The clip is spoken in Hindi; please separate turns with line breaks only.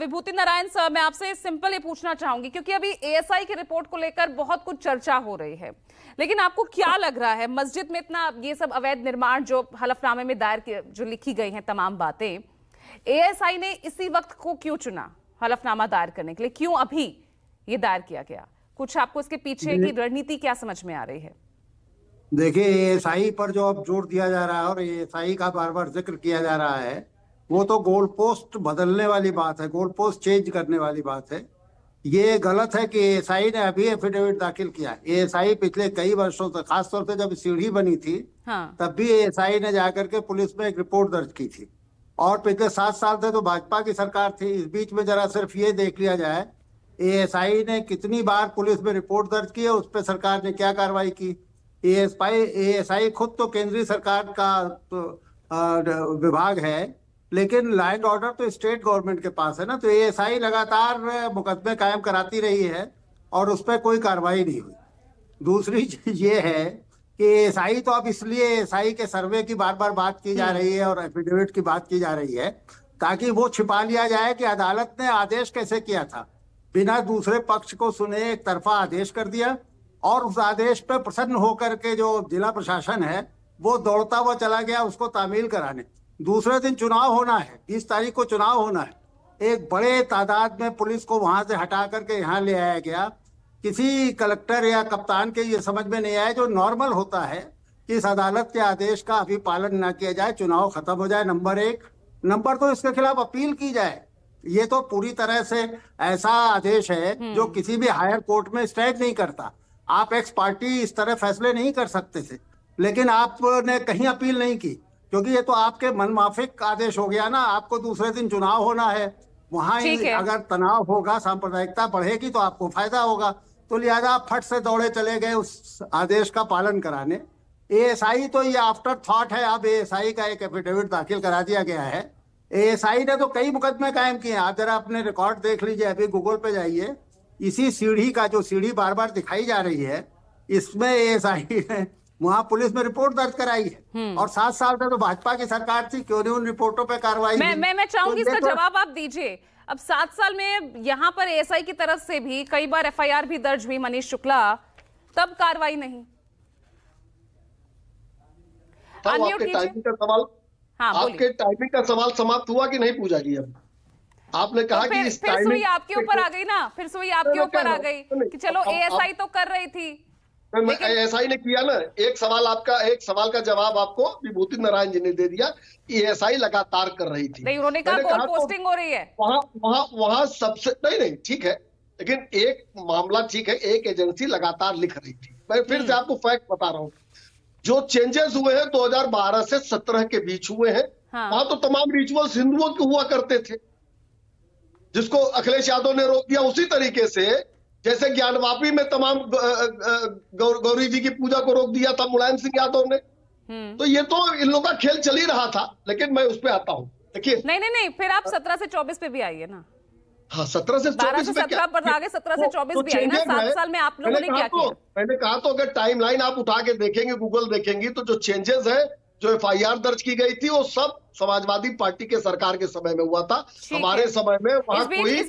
विभूति नारायण सर मैं आपसे सिंपल ये पूछना चाहूंगी क्योंकि अभी एएसआई की रिपोर्ट को लेकर बहुत कुछ चर्चा हो रही है लेकिन आपको क्या लग रहा है मस्जिद में इतना ये सब अवैध निर्माण जो हलफनामे में दायर जो लिखी गई है तमाम बातें एएसआई ने इसी वक्त को क्यों चुना हलफनामा दायर करने के लिए क्यों अभी ये दायर किया गया कुछ आपको इसके पीछे की रणनीति क्या समझ में आ रही है
देखिए एएसआई पर जो अब जोर दिया जा रहा है और एएसआई का बार बार जिक्र किया जा रहा है वो तो गोल पोस्ट बदलने वाली बात है गोल पोस्ट चेंज करने वाली बात है ये गलत है कि एस ने अभी एफिडेविट दाखिल किया एएसआई पिछले कई वर्षों तक खासतौर पे जब सीढ़ी बनी थी हाँ। तब भी एस ने जाकर के पुलिस में एक रिपोर्ट दर्ज की थी और पिछले सात साल से तो भाजपा की सरकार थी इस बीच में जरा सिर्फ ये देख लिया जाए एएसआई ने कितनी बार पुलिस में रिपोर्ट दर्ज की है उस पर सरकार ने क्या कार्रवाई की एस आई खुद तो केंद्रीय सरकार का तो, आ, विभाग है लेकिन लैंड ऑर्डर तो स्टेट गवर्नमेंट के पास है ना तो आई लगातार मुकदमे कायम कराती रही है और उस पर कोई कार्रवाई नहीं हुई दूसरी चीज ये है कि आई तो अब इसलिए आई के सर्वे की बार बार बात की जा हम्म। रही है और एफिडेविट की बात की जा रही है ताकि वो छिपा लिया जाए कि अदालत ने आदेश कैसे किया था बिना दूसरे पक्ष को सुने एक तरफा आदेश कर दिया और उस आदेश पर प्रसन्न होकर के जो जिला प्रशासन है वो दौड़ता हुआ चला गया उसको तामील कराने दूसरे दिन चुनाव होना है बीस तारीख को चुनाव होना है एक बड़े तादाद में पुलिस को वहां से हटा करके यहाँ ले आया गया किसी कलेक्टर या कप्तान के ये समझ में नहीं आया जो नॉर्मल होता है कि इस अदालत के आदेश का अभी पालन ना किया जाए चुनाव खत्म हो जाए नंबर एक नंबर तो इसके खिलाफ अपील की जाए ये तो पूरी तरह से ऐसा आदेश है हम्म। जो किसी भी हायर कोर्ट में स्टैंड नहीं करता आप एक्स पार्टी इस तरह फैसले नहीं कर सकते थे लेकिन आपने कहीं अपील नहीं की क्योंकि ये तो आपके मनमाफिक आदेश हो गया ना आपको दूसरे दिन चुनाव होना है वहां अगर तनाव होगा सांप्रदायिकता बढ़ेगी तो आपको फायदा होगा तो लिहाजा आप फट से दौड़े चले गए उस आदेश का पालन कराने आई तो ये आफ्टर थॉट है अब आई का एक एफिडेविट दाखिल करा दिया गया है आई ने तो कई मुकदमे कायम किए आप जरा अपने रिकॉर्ड देख लीजिए अभी गूगल पे जाइए इसी सीढ़ी का जो सीढ़ी बार बार दिखाई जा रही है इसमें एएसआई ने वहाँ पुलिस में रिपोर्ट दर्ज कराई है हम्म। और सात साल से तो भाजपा की सरकार थी क्यों नहीं उन रिपोर्टों पे कार्रवाई मैं मैं, मैं चाहूंगी तो इसका जवाब
आप दीजिए अब सात साल में यहाँ पर एएसआई की तरफ से भी कई बार एफआईआर भी दर्ज हुई मनीष शुक्ला तब कार्रवाई नहीं
आपके टाइमिंग का सवाल हाँ, आपके टाइमिंग का सवाल समाप्त हुआ कि नहीं पूजा जी अब आपने तो कहा तो फिर, कि इस फिर सुई आपके ऊपर तो- आ गई
ना फिर सुई आपके ऊपर आ गई कि चलो एएसआई तो कर रही थी
तो ऐसा ही ने किया ना एक सवाल आपका एक सवाल का जवाब आपको विभूति नारायण जी ने दे दिया ईएसआई लगातार कर रही थी
नहीं उन्होंने कहा कहा तो पोस्टिंग तो, हो रही है
वहाँ वहाँ वहाँ सबसे नहीं नहीं ठीक है लेकिन एक मामला ठीक है एक एजेंसी लगातार लिख रही थी मैं फिर से हम्म। आपको फैक्ट बता रहा हूँ जो चेंजेस हुए हैं दो से सत्रह के बीच हुए हैं हाँ। वहां तो तमाम रिचुअल हिंदुओं के हुआ करते थे जिसको अखिलेश यादव ने रोक दिया उसी तरीके से जैसे ज्ञानवापी में तमाम गौरी जी की पूजा को रोक दिया था मुलायम सिंह यादव ने हम्म। तो ये तो इन लोगों का खेल चल ही रहा था लेकिन मैं उस पर आता हूँ देखिए
नहीं नहीं नहीं फिर आप सत्रह से चौबीस पे भी आइए ना
हाँ सत्रह से चौबीस सत्रह पर आगे सत्रह से तो- चौबीस तो भी आई ना सात साल में आप लोगों ने क्या तो- किया मैंने कहा तो अगर टाइम लाइन आप उठा के देखेंगे गूगल देखेंगी तो जो चेंजेस है जो एफआईआर दर्ज की गई थी वो सब समाजवादी पार्टी के सरकार के समय में हुआ था हमारे समय में वहाँ कोई